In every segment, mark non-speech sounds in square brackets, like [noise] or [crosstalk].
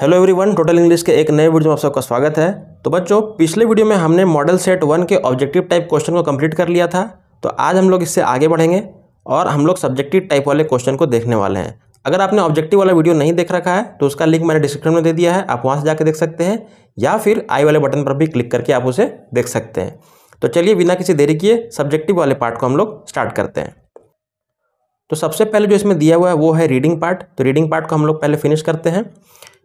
Hello everyone total English के एक नए वीडियो में आप सबका स्वागत है तो बच्चों पिछले वीडियो में हमने मॉडल सेट वन के ऑब्जेक्टिव टाइप क्वेश्चन को कंप्लीट कर लिया था तो आज हम लोग इससे आगे बढ़ेंगे और हम लोग सब्जेक्टिव टाइप वाले क्वेश्चन को देखने वाले हैं अगर आपने ऑब्जेक्टिव वाला वीडियो नहीं देख रखा है तो उसका लिंक मैंने डिस्क्रिप्शन में दे दिया है आप वहाँ से जाकर देख सकते हैं या फिर आई वाले बटन पर भी क्लिक करके आप उसे देख सकते हैं तो चलिए बिना किसी देरी किए सब्जेक्टिव वाले पार्ट को हम लोग स्टार्ट करते हैं तो सबसे पहले जो इसमें दिया हुआ है वो है रीडिंग पार्ट तो रीडिंग पार्ट को हम लोग पहले फिनिश करते हैं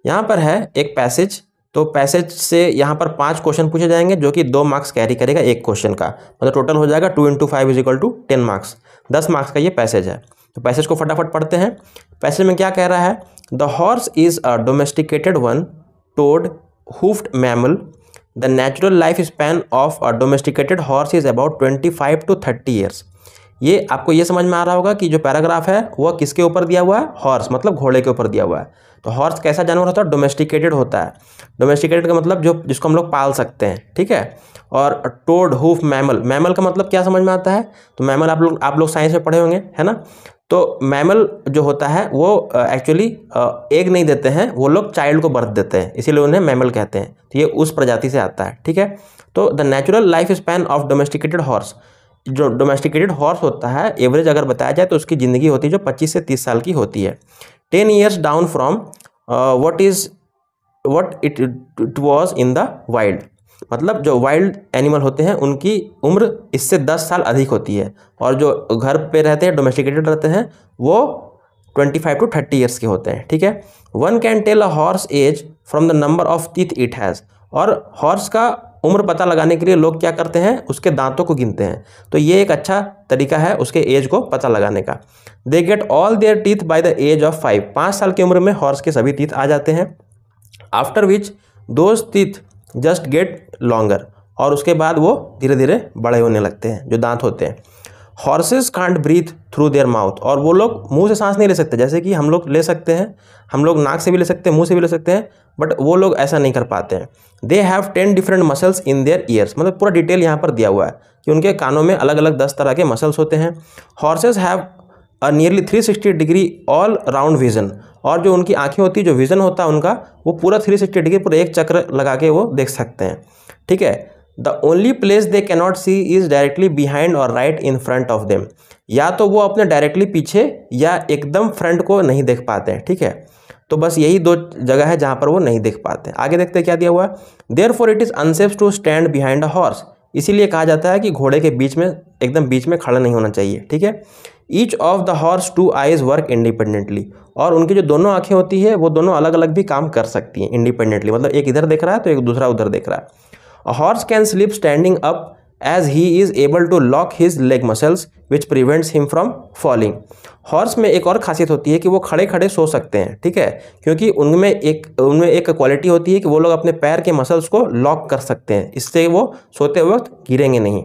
यहाँ पर है एक पैसेज तो पैसेज से यहाँ पर पांच क्वेश्चन पूछे जाएंगे जो कि दो मार्क्स कैरी करेगा एक क्वेश्चन का मतलब तो टोटल हो जाएगा two into five is equal to ten marks दस मार्क्स का ये पैसेज है तो पैसेज को फटाफट पढ़ते हैं पैसेज में क्या कह रहा है the horse is a domesticated one toed hoofed mammal the natural life span of a domesticated horse is about twenty five to thirty years ये आपको ये समझ में आ रहा होगा कि जो पैराग्राफ है वह किसके ऊपर दिया हुआ है हॉर्स मतलब घोड़े के ऊपर दिया हुआ है तो हॉर्स कैसा जानवर होता है डोमेस्टिकेटेड होता है डोमेस्टिकेटेड का मतलब जो जिसको हम लोग पाल सकते हैं ठीक है और टोड हुफ मैमल मैमल का मतलब क्या समझ में आता है तो मैमल आप लोग आप लोग साइंस में पढ़े होंगे है ना तो मैमल जो होता है वो एक्चुअली एग नहीं देते हैं वो लोग चाइल्ड को बर्थ देते हैं इसीलिए उन्हें मैमल कहते हैं तो ये उस प्रजाति से आता है ठीक है तो the natural life span of domesticated horse जो डोमेस्टिकेटेड हॉर्स होता है एवरेज अगर बताया जाए तो उसकी ज़िंदगी होती है जो 25 से 30 साल की होती है ten years down from what is what it it was in the wild मतलब जो वाइल्ड एनिमल होते हैं उनकी उम्र इससे दस साल अधिक होती है और जो घर पे रहते हैं डोमेस्टिकेटेड रहते हैं वो twenty five to thirty years के होते हैं ठीक है one can tell a horse age from the number of teeth it has और हॉर्स का उम्र पता लगाने के लिए लोग क्या करते हैं उसके दांतों को गिनते हैं तो ये एक अच्छा तरीका है उसके एज को पता लगाने का they get all their teeth by the age of five पाँच साल की उम्र में हॉर्स के सभी टीथ आ जाते हैं after which those teeth just get longer और उसके बाद वो धीरे धीरे बड़े होने लगते हैं जो दांत होते हैं horses can't breathe through their mouth और वो लोग मुंह से सांस नहीं ले सकते जैसे कि हम लोग ले सकते हैं हम लोग नाक से भी ले सकते हैं मुंह से भी ले सकते हैं बट वो लोग ऐसा नहीं कर पाते हैं they have ten different muscles in their ears मतलब पूरा डिटेल यहाँ पर दिया हुआ है कि उनके कानों में अलग अलग दस तरह के मसल्स होते हैं horses have a nearly three sixty degree all round vision और जो उनकी आँखें होती है जो विजन होता है उनका वो पूरा थ्री सिक्सटी डिग्री पूरा एक चक्र लगा के वो देख सकते हैं ठीक है the only place they cannot see is directly behind और right in front of them या तो वो अपने डायरेक्टली पीछे या एकदम फ्रंट को नहीं देख पाते हैं ठीक है तो बस यही दो जगह है जहाँ पर वो नहीं देख पाते आगे देखते क्या दिया हुआ है therefore it is unsafe to stand behind a horse इसीलिए कहा जाता है कि घोड़े के बीच में एकदम बीच में खड़ा नहीं होना चाहिए ठीक है each of the horse two eyes work independently और उनकी जो दोनों आँखें होती है वो दोनों अलग अलग भी काम कर सकती हैं इंडिपेंडेंटली मतलब एक इधर देख रहा है तो एक दूसरा उधर देख रहा है horse can slip standing up as he is able to lock his leg muscles which prevents him from falling horse में एक और खासियत होती है कि वो खड़े खड़े सो सकते हैं ठीक है क्योंकि उनमें एक उनमें एक क्वालिटी होती है कि वो लोग अपने पैर के मसल्स को लॉक कर सकते हैं इससे वो सोते वक्त गिरेंगे नहीं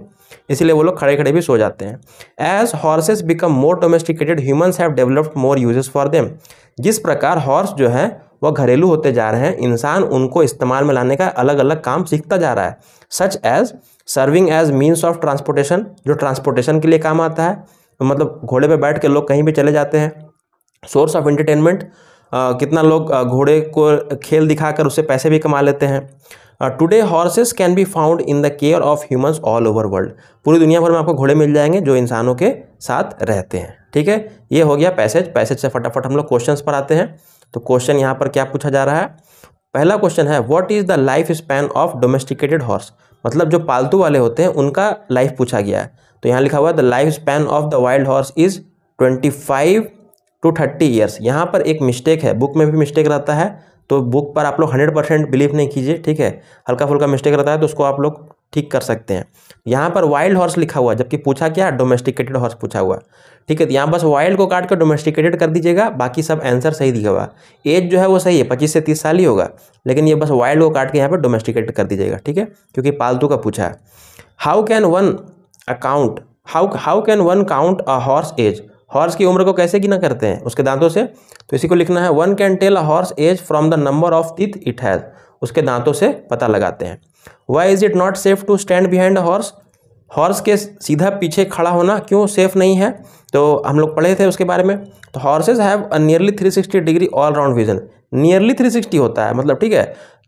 इसलिए वो लोग खड़े खड़े भी सो जाते हैं as horses become more domesticated humans have developed more uses for them जिस प्रकार हॉर्स जो है वह घरेलू होते जा रहे हैं इंसान उनको इस्तेमाल में लाने का अलग अलग काम सीखता जा रहा है such as serving as means of transportation जो ट्रांसपोर्टेशन के लिए काम आता है मतलब घोड़े पे बैठ के लोग कहीं भी चले जाते हैं सोर्स ऑफ एंटरटेनमेंट कितना लोग घोड़े को खेल दिखाकर उससे पैसे भी कमा लेते हैं today horses can be found in the care of humans all over world पूरी दुनिया भर में आपको घोड़े मिल जाएंगे जो इंसानों के साथ रहते हैं ठीक है ये हो गया पैसेज पैसेज से फटाफट हम लोग क्वेश्चन पर आते हैं तो क्वेश्चन यहाँ पर क्या पूछा जा रहा है पहला क्वेश्चन है what is the life span of domesticated horse मतलब जो पालतू वाले होते हैं उनका लाइफ पूछा गया है तो यहाँ लिखा हुआ the life span of the wild horse is twenty five to thirty years यहाँ पर एक मिस्टेक है बुक में भी मिस्टेक रहता है तो बुक पर आप लोग हंड्रेड परसेंट बिलीव नहीं कीजिए ठीक है हल्का फुल्का मिस्टेक रहता है तो उसको आप लोग ठीक कर सकते हैं यहाँ पर वाइल्ड हॉर्स लिखा हुआ जबकि पूछा क्या डोमेस्टिकेटेड हॉर्स पूछा हुआ ठीक है तो यहाँ बस वाइल्ड को काट कर डोमेस्टिकेटेड कर दीजिएगा बाकी सब आंसर सही दिखा हुआ एज जो है वो सही है पच्चीस से तीस साल ही होगा लेकिन ये बस वाइल्ड को काट के यहाँ पर डोमेस्टिकेटेड कर दीजिएगा ठीक है क्योंकि पालतू का पूछा है how can one account how how can one count a horse age horse की उम्र को कैसे गिना करते हैं उसके दांतों से तो इसी को लिखना है one can tell a horse age from the number of teeth it has उसके दांतों से पता लगाते हैं why is it not safe to stand behind a horse horse के सीधा पीछे खड़ा होना क्यों सेफ नहीं है तो हम लोग पढ़े थे उसके बारे में तो horses have nearly 360 degree all round vision nearly 360 होता है मतलब ठीक है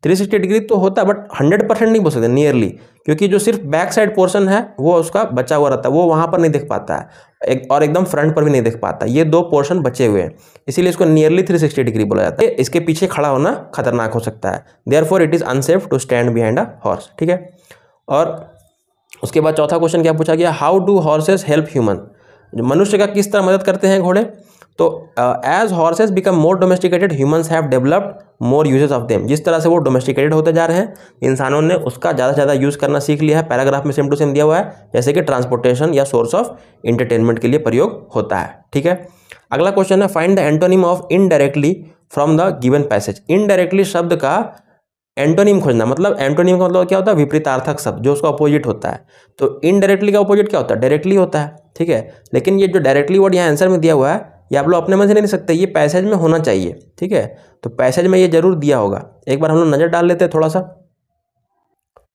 थ्री सिक्सटी डिग्री तो होता है बट हंड्रेड परसेंट नहीं बोल सकते नियरली क्योंकि जो सिर्फ बैक साइड पोर्शन है वो उसका बचा हुआ रहता है वो वहाँ पर नहीं देख पाता है एक और एकदम फ्रंट पर भी नहीं देख पाता ये दो पोर्शन बचे हुए हैं इसीलिए इसको नियरली 360 डिग्री बोला जाता है इसके पीछे खड़ा होना खतरनाक हो सकता है therefore it is unsafe to stand behind a horse ठीक है और उसके बाद चौथा क्वेश्चन क्या पूछा गया how do horses help human मनुष्य का किस तरह मदद करते हैं घोड़े तो as horses become more domesticated humans have developed more uses of them जिस तरह से वो डोमेस्टिकेटेड होते जा रहे हैं इंसानों ने उसका ज़्यादा से ज़्यादा यूज़ करना सीख लिया है पैराग्राफ में सेम टू सेम दिया हुआ है जैसे कि ट्रांसपोर्टेशन या सोर्स ऑफ इंटरटेनमेंट के लिए प्रयोग होता है ठीक है अगला क्वेश्चन है find the antonym of indirectly from the given passage indirectly शब्द का एंटोनिम खोजना मतलब एंटोनिम का मतलब क्या होता है विपरीतार्थक शब्द जो उसका अपोजिट होता है तो इनडायरेक्टली का अपोजिट क्या होता है डायरेक्टली होता है ठीक है लेकिन ये जो डायरेक्टली वर्ड यहाँ आंसर में दिया हुआ है ये आप लोग अपने मन से नहीं सकते ये पैसेज में होना चाहिए ठीक है तो पैसेज में ये जरूर दिया होगा एक बार हम लोग नज़र डाल लेते हैं थोड़ा सा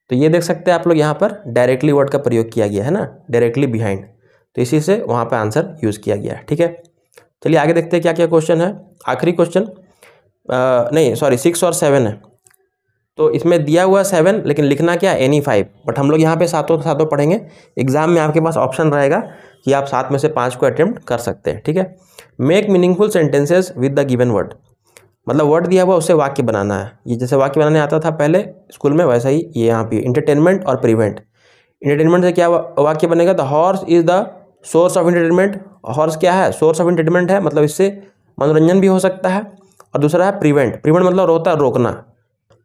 तो ये देख सकते हैं आप लोग यहाँ पर डायरेक्टली वर्ड का प्रयोग किया गया है ना डायरेक्टली बिहाइंड तो इसी से वहाँ पर आंसर यूज़ किया गया है ठीक है चलिए आगे देखते हैं क्या क्या क्वेश्चन है आखिरी क्वेश्चन नहीं सॉरी सिक्स और सेवन है तो इसमें दिया हुआ सेवन लेकिन लिखना क्या एनी फाइव बट हम लोग यहाँ पे सातों सातों पढ़ेंगे एग्जाम में आपके पास ऑप्शन रहेगा कि आप सात में से पाँच को अटैम्प्ट कर सकते हैं ठीक है make meaningful sentences with the given word मतलब वर्ड दिया हुआ उसे वाक्य बनाना है ये जैसे वाक्य बनाने आता था पहले स्कूल में वैसा ही ये यहाँ पे इंटरटेनमेंट और प्रिवेंट इंटरटेनमेंट से क्या वाक्य बनेगा the horse is the source of entertainment horse क्या है सोर्स ऑफ इंटरटेनमेंट है मतलब इससे मनोरंजन भी हो सकता है और दूसरा है प्रिवेंट प्रिवेंट मतलब रोता रोकना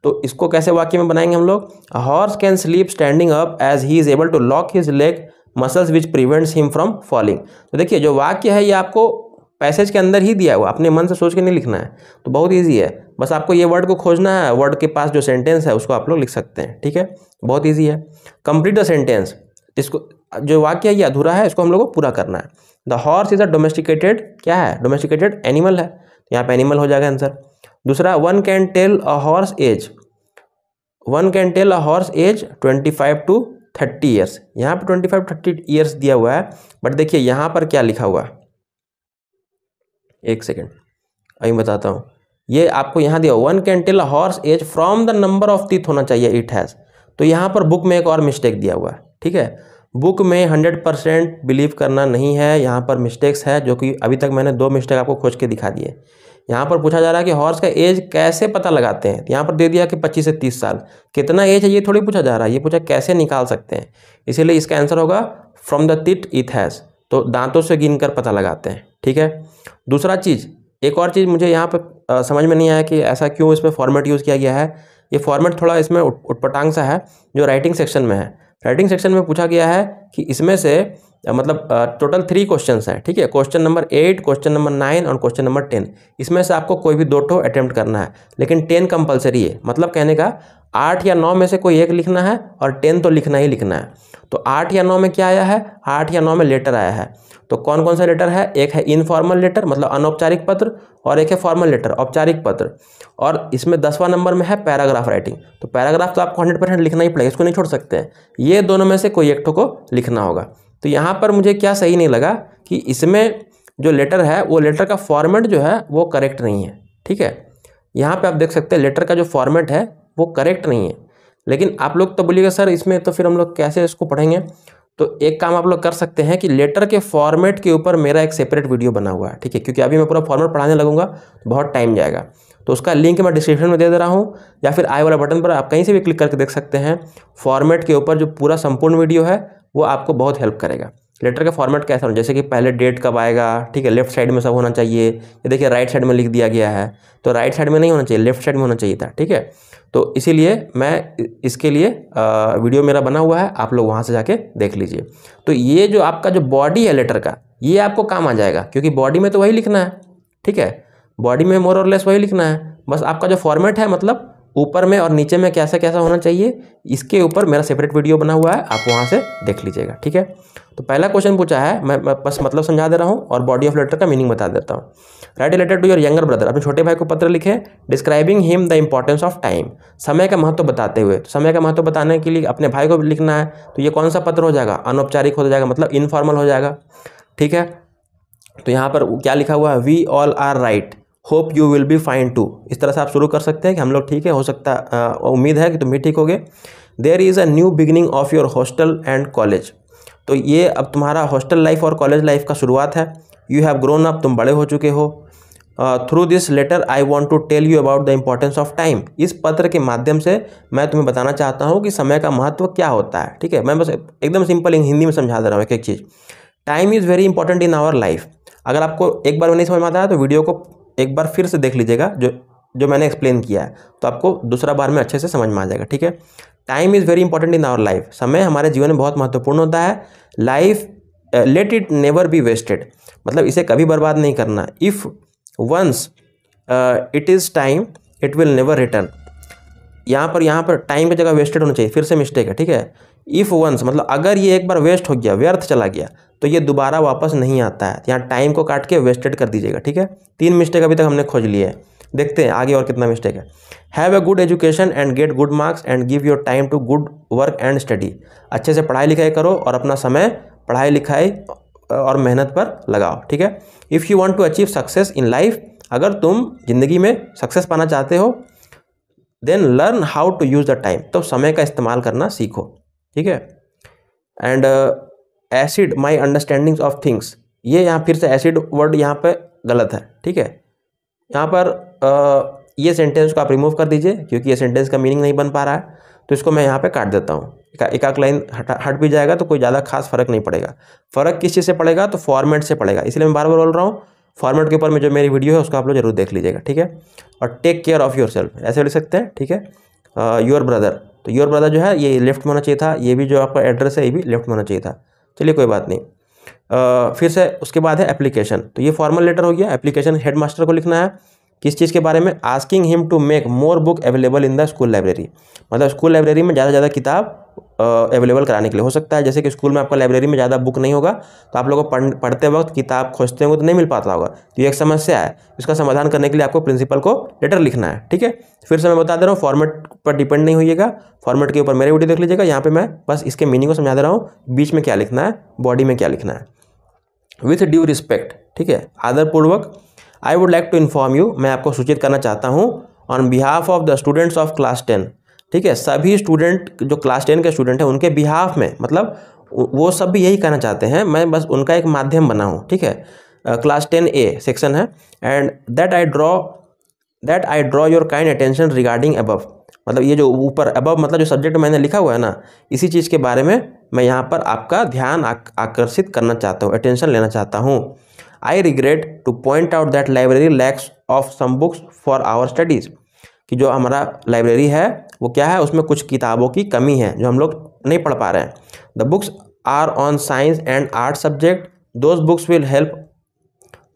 तो इसको कैसे वाक्य में बनाएंगे हम लोग horse can sleep standing up as he is able to lock his leg muscles which prevents him from falling तो देखिए जो वाक्य है ये आपको पैसेज के अंदर ही दिया हुआ अपने मन से सोच के नहीं लिखना है तो बहुत ईजी है बस आपको ये वर्ड को खोजना है वर्ड के पास जो सेंटेंस है उसको आप लोग लिख सकते हैं ठीक है बहुत ईजी है कंप्लीट द सेंटेंस इसको जो वाक्य है ये अधूरा है इसको हम लोग को पूरा करना है the horse is a domesticated क्या है डोमेस्टिकेटेड एनिमल है तो यहाँ पे एनिमल हो जाएगा आंसर दूसरा one can tell a horse age one can tell a horse age twenty five to thirty years यहाँ पर ट्वेंटी फाइव थर्टी ईयर्स दिया हुआ है बट देखिए यहाँ पर क्या लिखा हुआ है एक सेकेंड अभी बताता हूँ ये आपको यहाँ दिया one can tell horse age from the number of teeth होना चाहिए इट हैज़ तो यहाँ पर बुक में एक और मिस्टेक दिया हुआ है ठीक है बुक में हंड्रेड परसेंट बिलीव करना नहीं है यहाँ पर मिस्टेक्स है जो कि अभी तक मैंने दो मिस्टेक आपको खोज के दिखा दिए यहाँ पर पूछा जा रहा है कि हॉर्स का एज कैसे पता लगाते हैं यहाँ पर दे दिया कि पच्चीस से तीस साल कितना एज है ये थोड़ी पूछा जा रहा है ये पूछा कैसे निकाल सकते हैं इसीलिए इसका आंसर होगा from the teeth it has तो दांतों से गिन कर पता लगाते हैं ठीक है दूसरा चीज़ एक और चीज़ मुझे यहाँ पर समझ में नहीं आया कि ऐसा क्यों इसमें फॉर्मेट यूज़ किया गया है ये फॉर्मेट थोड़ा इसमें उटपटांग सा है जो राइटिंग सेक्शन में है राइटिंग सेक्शन में पूछा गया है कि इसमें से मतलब टोटल थ्री क्वेश्चन हैं ठीक है question number eight question number nine और क्वेश्चन नंबर टेन इसमें से आपको कोई भी दो ठो अटैम्प्ट करना है लेकिन टेन कंपलसरी है मतलब कहने का आठ या नौ में से कोई एक लिखना है और टेन तो लिखना ही लिखना है तो आठ या नौ में क्या आया है आठ या नौ में लेटर आया है तो कौन कौन सा लेटर है एक है इनफॉर्मल लेटर मतलब अनौपचारिक पत्र और एक है फॉर्मल लेटर औपचारिक पत्र और इसमें दसवां नंबर में है पैराग्राफ राइटिंग तो पैराग्राफ तो आपको हंड्रेड परसेंट लिखना ही पड़ेगा इसको नहीं छोड़ सकते हैं ये दोनों में से कोई एक को लिखना होगा तो यहाँ पर मुझे क्या सही नहीं लगा कि इसमें जो लेटर है वो लेटर का फॉर्मेट जो है वो करेक्ट नहीं है ठीक है यहाँ पर आप देख सकते हैं लेटर का जो फॉर्मेट है वो करेक्ट नहीं है लेकिन आप लोग तो बोलिएगा सर इसमें तो फिर हम लोग कैसे इसको पढ़ेंगे तो एक काम आप लोग कर सकते हैं कि लेटर के फॉर्मेट के ऊपर मेरा एक सेपरेट वीडियो बना हुआ है ठीक है क्योंकि अभी मैं पूरा फॉर्मेट पढ़ाने लगूंगा तो बहुत टाइम जाएगा तो उसका लिंक मैं डिस्क्रिप्शन में दे दे रहा हूँ या फिर आई वाला बटन पर आप कहीं से भी क्लिक करके देख सकते हैं फॉर्मेट के ऊपर जो पूरा संपूर्ण वीडियो है वो आपको बहुत हेल्प करेगा लेटर का फॉर्मेट कैसा होना जैसे कि पहले डेट कब आएगा ठीक है लेफ्ट साइड में सब होना चाहिए ये देखिए राइट साइड में लिख दिया गया है तो राइट साइड में नहीं होना चाहिए लेफ्ट साइड में होना चाहिए था ठीक है तो इसीलिए मैं इसके लिए आ, वीडियो मेरा बना हुआ है आप लोग वहाँ से जाके देख लीजिए तो ये जो आपका जो बॉडी है लेटर का ये आपको काम आ जाएगा क्योंकि बॉडी में तो वही लिखना है ठीक है बॉडी में मोर और लेस वही लिखना है बस आपका जो फॉर्मेट है मतलब ऊपर में और नीचे में कैसा कैसा होना चाहिए इसके ऊपर मेरा सेपरेट वीडियो बना हुआ है आप वहाँ से देख लीजिएगा ठीक है तो पहला क्वेश्चन पूछा है मैं, बस मतलब समझा दे रहा हूँ और बॉडी ऑफ लेटर का मीनिंग बता देता हूँ write letter to your younger brother अपने छोटे भाई को पत्र लिखे describing him the importance of time समय का महत्व बताते हुए तो समय का महत्व बताने के लिए अपने भाई को लिखना है तो ये कौन सा पत्र हो जाएगा अनौपचारिक हो जाएगा मतलब इनफॉर्मल हो जाएगा ठीक है तो यहाँ पर क्या लिखा हुआ है we all are right hope you will be fine too इस तरह से आप शुरू कर सकते हैं कि हम लोग ठीक है हो सकता उम्मीद है कि तुम भी ठीक हो गए there is a new beginning of your hostel and college तो ये अब तुम्हारा हॉस्टल लाइफ और कॉलेज लाइफ का शुरुआत है यू हैव ग्रोन अप तुम बड़े हो चुके हो through this letter I want to tell you about the importance of time इस पत्र के माध्यम से मैं तुम्हें बताना चाहता हूँ कि समय का महत्व क्या होता है ठीक है मैं बस एकदम सिंपल हिंदी में समझा दे रहा हूँ एक एक चीज़ time is very important in our life अगर आपको एक बार वो नहीं समझ में आता है तो वीडियो को एक बार फिर से देख लीजिएगा जो जो मैंने एक्सप्लेन किया है तो आपको दूसरा बार में अच्छे से समझ में आ जाएगा ठीक है time is very important in our life समय हमारे जीवन में बहुत महत्वपूर्ण होता है life let it never be wasted मतलब इसे कभी बर्बाद नहीं करना if once it is time it will never return यहाँ पर यहाँ पर टाइम की जगह वेस्टेड होना चाहिए फिर से मिस्टेक है ठीक है इफ़ वंस मतलब अगर ये एक बार वेस्ट हो गया व्यर्थ चला गया तो ये दोबारा वापस नहीं आता है यहाँ टाइम को काट के वेस्टेड कर दीजिएगा ठीक है तीन मिस्टेक अभी तक हमने खोज लिए है देखते हैं आगे और कितना मिस्टेक है have a good education and get good marks and give your time to good work and study अच्छे से पढ़ाई लिखाई करो और अपना समय पढ़ाई लिखाई और मेहनत पर लगाओ ठीक है if you want to achieve success in life अगर तुम जिंदगी में सक्सेस पाना चाहते हो then learn how to use the time तो समय का इस्तेमाल करना सीखो ठीक है and acid my understandings of things ये यहाँ फिर से एसिड वर्ड यहाँ पर गलत है ठीक है यहाँ पर ये सेंटेंस को आप रिमूव कर दीजिए क्योंकि ये सेंटेंस का मीनिंग नहीं बन पा रहा है तो इसको मैं यहाँ पे काट देता हूँ एक आक लाइन हटा हट भी जाएगा तो कोई ज़्यादा खास फर्क नहीं पड़ेगा फ़र्क किस चीज़ से पड़ेगा तो फॉर्मेट से पड़ेगा इसलिए मैं बार बार बोल रहा हूँ फॉर्मेट के ऊपर में जो मेरी वीडियो है उसको आप लोग जरूर देख लीजिएगा ठीक है और take care of yourself ऐसे लिख सकते हैं ठीक है योर ब्रदर तो योर ब्रदर जो है ये लेफ्ट में होना चाहिए था ये भी जो आपका एड्रेस है ये भी लेफ्ट में होना चाहिए था चलिए कोई बात नहीं फिर से उसके बाद है एप्लीकेशन तो ये फॉर्मल लेटर हो गया एप्लीकेशन हेड मास्टर को लिखना है किस चीज़ के बारे में asking him to make more book available in the school library मतलब स्कूल लाइब्रेरी में ज़्यादा से ज़्यादा किताब अवेलेबल कराने के लिए हो सकता है जैसे कि स्कूल में आपका लाइब्रेरी में ज़्यादा बुक नहीं होगा तो आप लोगों को पढ़, पढ़ते वक्त किताब खोजते होंगे तो नहीं मिल पाता होगा तो ये एक समस्या है इसका समाधान करने के लिए आपको प्रिंसिपल को लेटर लिखना है ठीक है फिर से मैं बता दे रहा हूँ फॉर्मेट पर डिपेंड नहीं होइएगा फॉर्मेट के ऊपर मेरे वीडियो देख लीजिएगा यहाँ पर मैं बस इसके मीनिंग को समझा दे रहा हूँ बीच में क्या लिखना है बॉडी में क्या लिखना है विथ ड्यू रिस्पेक्ट ठीक है आदरपूर्वक I would like to inform you मैं आपको सूचित करना चाहता हूँ on behalf of the students of class ten ठीक है सभी स्टूडेंट जो क्लास टेन के स्टूडेंट हैं उनके बिहाफ में मतलब वो सब भी यही कहना चाहते हैं मैं बस उनका एक माध्यम बना हूँ ठीक है क्लास टेन ए सेक्शन है and that I draw that I draw your kind attention regarding above मतलब ये जो ऊपर अबव मतलब जो सब्जेक्ट मैंने लिखा हुआ है ना इसी चीज़ के बारे में मैं यहाँ पर आपका ध्यान आकर्षित करना चाहता हूँ अटेंशन लेना चाहता हूँ I regret to point out that library lacks of some books for our studies कि जो हमारा लाइब्रेरी है वो क्या है उसमें कुछ किताबों की कमी है जो हम लोग नहीं पढ़ पा रहे हैं the books are on science and art subject those books will help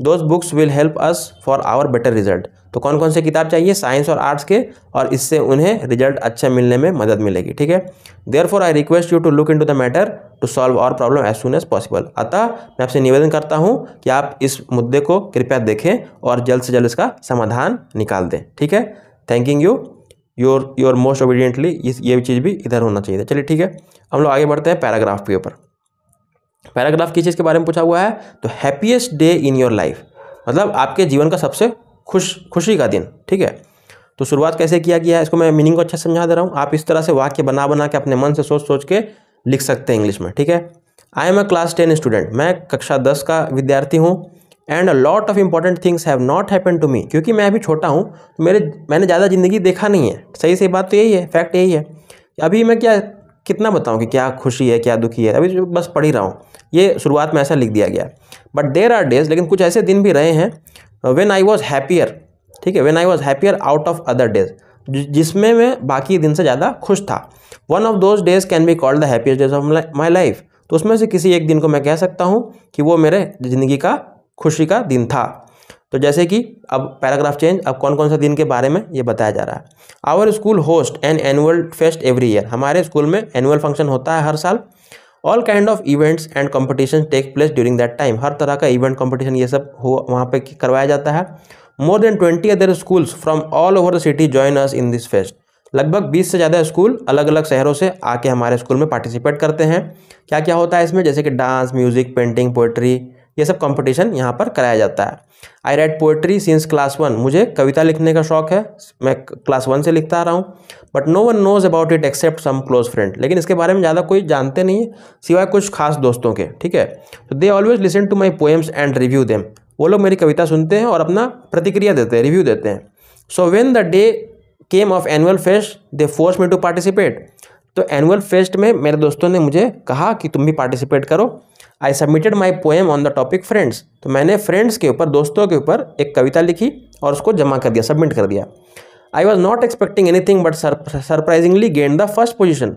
those books will help us for our better result तो कौन कौन से किताब चाहिए साइंस और आर्ट्स के और इससे उन्हें रिजल्ट अच्छे मिलने में मदद मिलेगी ठीक है therefore I request you to look in to the matter to solve our problem as soon as possible अतः मैं आपसे निवेदन करता हूँ कि आप इस मुद्दे को कृपया देखें और जल्द से जल्द इसका समाधान निकाल दें ठीक है thanking you your your most obediently इस ये चीज़ भी इधर होना चाहिए चलिए ठीक है हम लोग आगे बढ़ते हैं पैराग्राफ के ऊपर पैराग्राफ किस चीज़ के बारे में पूछा हुआ है तो happiest day in your life मतलब आपके जीवन का सबसे खुश खुशी का दिन ठीक है तो शुरुआत कैसे किया गया है इसको मैं मीनिंग को अच्छा समझा दे रहा हूँ आप इस तरह से वाक्य बना बना के अपने मन से सोच सोच के लिख सकते हैं इंग्लिश में ठीक है I am a class ten student मैं कक्षा दस का विद्यार्थी हूँ and a lot of important things have not happen to me क्योंकि मैं अभी छोटा हूँ तो मेरे मैंने ज़्यादा ज़िंदगी देखा नहीं है सही सही बात तो यही है फैक्ट यही है अभी मैं क्या कितना बताऊँ कि क्या खुशी है क्या दुखी है अभी बस पढ़ ही रहा हूँ ये शुरुआत में ऐसा लिख दिया गया बट देर आर डेज लेकिन कुछ ऐसे दिन भी रहे हैं वेन आई वॉज हैप्पियर ठीक है when I was happier out of other days जिसमें मैं बाकी दिन से ज़्यादा खुश था one of those days can be called the happiest days of my life तो उसमें से किसी एक दिन को मैं कह सकता हूँ कि वो मेरे ज़िंदगी का खुशी का दिन था तो जैसे कि अब पैराग्राफ चेंज अब कौन कौन सा दिन के बारे में ये बताया जा रहा है our school host an annual fest every year हमारे स्कूल में एनुअल फंक्शन होता है हर साल all kind of events and competition take place during that time हर तरह का इवेंट कॉम्पिटिशन ये सब हो वहाँ पर करवाया जाता है more than twenty other schools from all over the city join us in this fest लगभग 20 से ज़्यादा स्कूल अलग अलग शहरों से आके हमारे स्कूल में पार्टिसिपेट करते हैं क्या क्या होता है इसमें जैसे कि डांस म्यूज़िक पेंटिंग पोइट्री ये सब कंपटीशन यहाँ पर कराया जाता है I write poetry since class one मुझे कविता लिखने का शौक है मैं क्लास वन से लिखता आ रहा हूँ but no one knows about it except some close friend लेकिन इसके बारे में ज़्यादा कोई जानते नहीं है सिवाय कुछ खास दोस्तों के ठीक है तो they always listen to my poems and review them वो लोग मेरी कविता सुनते हैं और अपना प्रतिक्रिया देते हैं रिव्यू देते हैं so when the day came of annual fest they force me to participate तो एनुअल फेस्ट में मेरे दोस्तों ने मुझे कहा कि तुम भी पार्टिसिपेट करो I submitted my poem on the topic friends तो मैंने फ्रेंड्स के ऊपर दोस्तों के ऊपर एक कविता लिखी और उसको जमा कर दिया सबमिट कर दिया I was not expecting anything but surprisingly gain the first position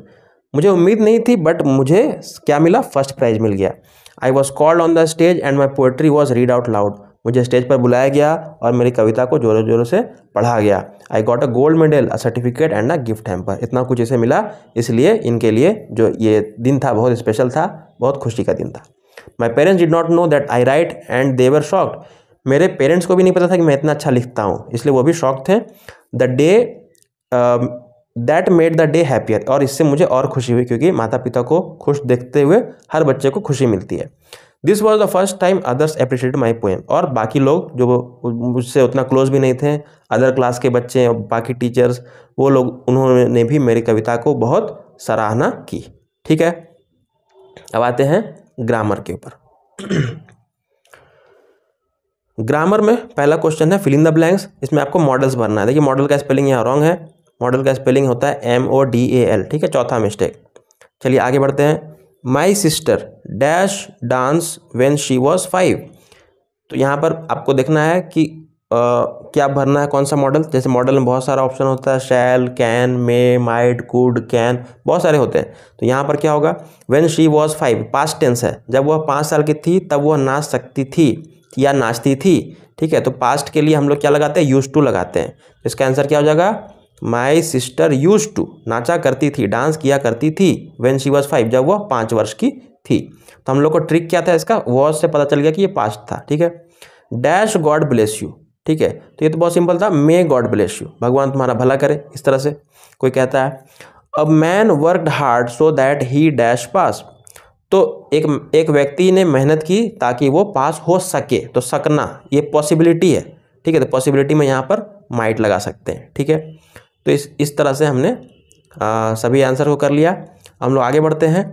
मुझे उम्मीद नहीं थी बट मुझे क्या मिला फर्स्ट प्राइज मिल गया I was called on the stage and my poetry was read out loud मुझे स्टेज पर बुलाया गया और मेरी कविता को जोरों जोरों से पढ़ा गया I got a gold medal a certificate and a gift hamper इतना कुछ इसे मिला इसलिए इनके लिए जो ये दिन था बहुत स्पेशल था बहुत खुशी का दिन था my parents did not know that I write and they were shocked मेरे पेरेंट्स को भी नहीं पता था कि मैं इतना अच्छा लिखता हूँ इसलिए वो भी शौक थे the day that made the day happier और इससे मुझे और खुशी हुई क्योंकि माता पिता को खुश देखते हुए हर बच्चे को खुशी मिलती है this was the first time others appreciate my poem और बाकी लोग जो मुझसे उतना क्लोज भी नहीं थे अदर क्लास के बच्चे और बाकी टीचर्स वो लोग उन्होंने भी मेरी कविता को बहुत सराहना की ठीक है अब आते हैं ग्रामर के ऊपर ग्रामर [clears throat] में पहला क्वेश्चन है फिलिंग द ब्लैंक्स इसमें आपको मॉडल्स भरना है देखिए मॉडल का स्पेलिंग यहाँ रॉन्ग है मॉडल का स्पेलिंग होता है M O D A L ठीक है चौथा मिस्टेक चलिए आगे बढ़ते हैं my sister dash dance when she was five तो यहाँ पर आपको देखना है कि आ, क्या भरना है कौन सा मॉडल जैसे मॉडल में बहुत सारा ऑप्शन होता है shall can may might could can बहुत सारे होते हैं तो यहाँ पर क्या होगा when she was five past tense है जब वह पाँच साल की थी तब वह नाच सकती थी या नाचती थी ठीक है तो पास्ट के लिए हम लोग क्या लगाते हैं यूज टू लगाते हैं तो इसका आंसर क्या हो जाएगा माई सिस्टर यूज टू नाचा करती थी डांस किया करती थी वेन शी वॉज फाइव जब वह पाँच वर्ष की थी तो हम लोग को ट्रिक क्या था इसका वॉज से पता चल गया कि ये पास्ट था ठीक है डैश गॉड ब्लेस यू ठीक है तो ये तो बहुत सिंपल था मे गॉड ब्लेस यू भगवान तुम्हारा भला करे इस तरह से कोई कहता है a man worked hard so that he dash pass तो एक एक व्यक्ति ने मेहनत की ताकि वो पास हो सके तो सकना ये पॉसिबिलिटी है ठीक है तो पॉसिबिलिटी में यहाँ पर माइट लगा सकते हैं ठीक है तो इस इस तरह से हमने आ, सभी आंसर को कर लिया हम लोग आगे बढ़ते हैं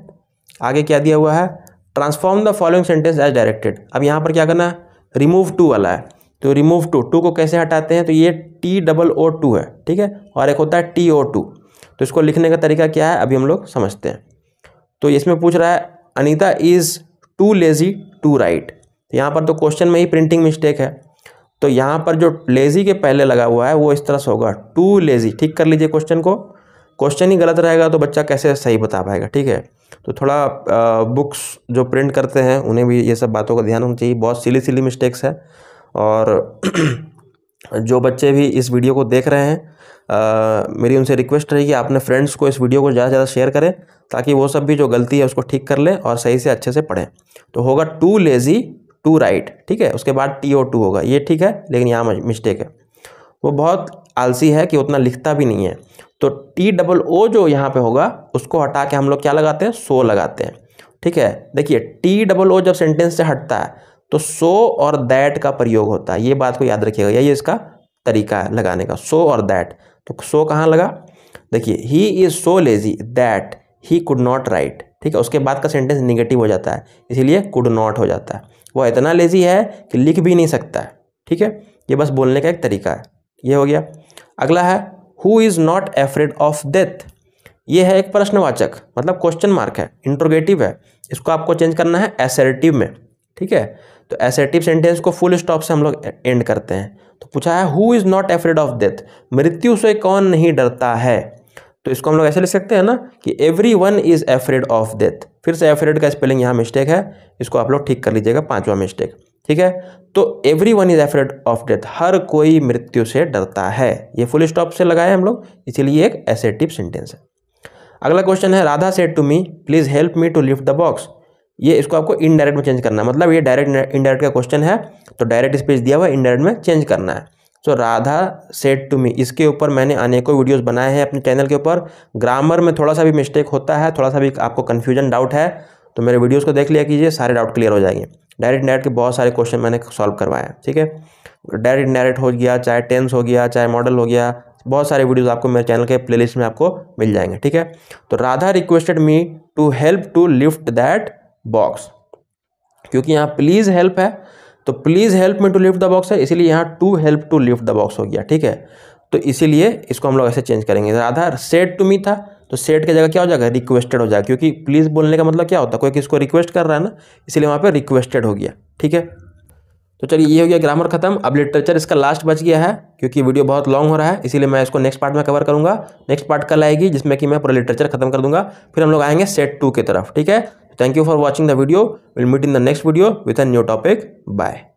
आगे क्या दिया हुआ है transform the following sentence as directed अब यहाँ पर क्या करना है रिमूव टू वाला है तो रिमूव टू टू को कैसे हटाते हैं तो ये टी डबल ओ टू है ठीक है और एक होता है टी ओ टू तो इसको लिखने का तरीका क्या है अभी हम लोग समझते हैं तो इसमें पूछ रहा है Anita is too lazy to write यहाँ पर तो क्वेश्चन में ही प्रिंटिंग मिस्टेक है तो यहाँ पर जो लेज़ी के पहले लगा हुआ है वो इस तरह से होगा टू लेज़ी ठीक कर लीजिए क्वेश्चन को क्वेश्चन ही गलत रहेगा तो बच्चा कैसे सही बता पाएगा ठीक है तो थोड़ा आ, बुक्स जो प्रिंट करते हैं उन्हें भी ये सब बातों का ध्यान होना चाहिए बहुत सिली सिली मिस्टेक्स है और [clears throat] जो बच्चे भी इस वीडियो को देख रहे हैं आ, मेरी उनसे रिक्वेस्ट रही कि आपने फ्रेंड्स को इस वीडियो को ज़्यादा से ज़्यादा शेयर करें ताकि वो सब भी जो गलती है उसको ठीक कर लें और सही से अच्छे से पढ़ें तो होगा टू लेज़ी टू राइट ठीक है उसके बाद टी ओ टू होगा ये ठीक है लेकिन यहाँ मिस्टेक है वो बहुत आलसी है कि उतना लिखता भी नहीं है तो टी डबल ओ जो यहाँ पे होगा उसको हटा के हम लोग क्या लगाते हैं सो लगाते हैं ठीक है देखिए टी डबल ओ जब सेंटेंस से हटता है तो सो और दैट का प्रयोग होता है ये बात को याद रखिएगा यही इसका तरीका है लगाने का सो और दैट तो सो कहाँ लगा देखिए he is so lazy that he could not write ठीक है उसके बाद का सेंटेंस निगेटिव हो जाता है इसीलिए कुड नॉट हो जाता है वह इतना लेज़ी है कि लिख भी नहीं सकता ठीक है ये बस बोलने का एक तरीका है ये हो गया अगला है who is not afraid of death ये है एक प्रश्नवाचक मतलब क्वेश्चन मार्क है इंट्रोगेटिव है इसको आपको चेंज करना है एसर्टिव में ठीक है तो एसर्टिव सेंटेंस को फुल स्टॉप से हम लोग एंड करते हैं तो पूछा है who is not afraid of death मृत्यु से कौन नहीं डरता है तो इसको हम लोग ऐसे लिख सकते हैं ना कि everyone is afraid of death फिर से एफरेट e का स्पेलिंग यहाँ मिस्टेक है इसको आप लोग ठीक कर लीजिएगा पाँचवा मिस्टेक ठीक है तो everyone is afraid of death हर कोई मृत्यु से डरता है ये फुल स्टॉप से लगाए हम लोग इसीलिए एक टिप सेंटेंस है अगला क्वेश्चन है Radha said to me please help me to lift the box ये इसको आपको इनडायरेक्ट में चेंज करना है मतलब ये डायरेक्ट इनडायरेक्ट का क्वेश्चन है तो डायरेक्ट स्पीच दिया हुआ इनडायरेक्ट में चेंज करना है so Radha said to me इसके ऊपर मैंने अनेकों वीडियोस बनाए हैं अपने चैनल के ऊपर ग्रामर में थोड़ा सा भी मिस्टेक होता है थोड़ा सा भी आपको कन्फ्यूजन डाउट है तो मेरे वीडियोज़ को देख लिया कीजिए सारे डाउट क्लियर हो जाएंगे डायरेक्ट नेट के बहुत सारे क्वेश्चन मैंने सॉल्व करवाए हैं ठीक है डायरेक्ट नेट हो गया चाहे टेंस हो गया चाहे मॉडल हो गया बहुत सारे वीडियोस आपको मेरे चैनल के प्लेलिस्ट में आपको मिल जाएंगे ठीक है तो Radha requested me to help to lift that box क्योंकि यहाँ प्लीज़ हेल्प है तो please help me to lift the box है इसीलिए यहाँ to help to lift the box हो गया ठीक है तो इसीलिए इसको हम लोग ऐसे चेंज करेंगे आधा सेट टू मी था तो सेट की जगह क्या हो जाएगा रिक्वेस्टेड हो जाएगा क्योंकि प्लीज़ बोलने का मतलब क्या होता है कोई किसको रिक्वेस्ट कर रहा है ना इसलिए वहाँ पर रिक्वेस्टेड हो गया ठीक है तो चलिए ये हो गया ग्रामर खत्म अब लिटरेचर इसका लास्ट बच गया है क्योंकि वीडियो बहुत लॉन्ग हो रहा है इसीलिए मैं इसको नेक्स्ट पार्ट में कवर करूंगा नेक्स्ट पार्ट कल आएगी जिसमें कि मैं पूरा लिटरेचर खत्म कर दूंगा फिर हम लोग आएंगे सेट टू की तरफ ठीक है Thank you for watching the video. We'll meet in the next video with a new topic. Bye.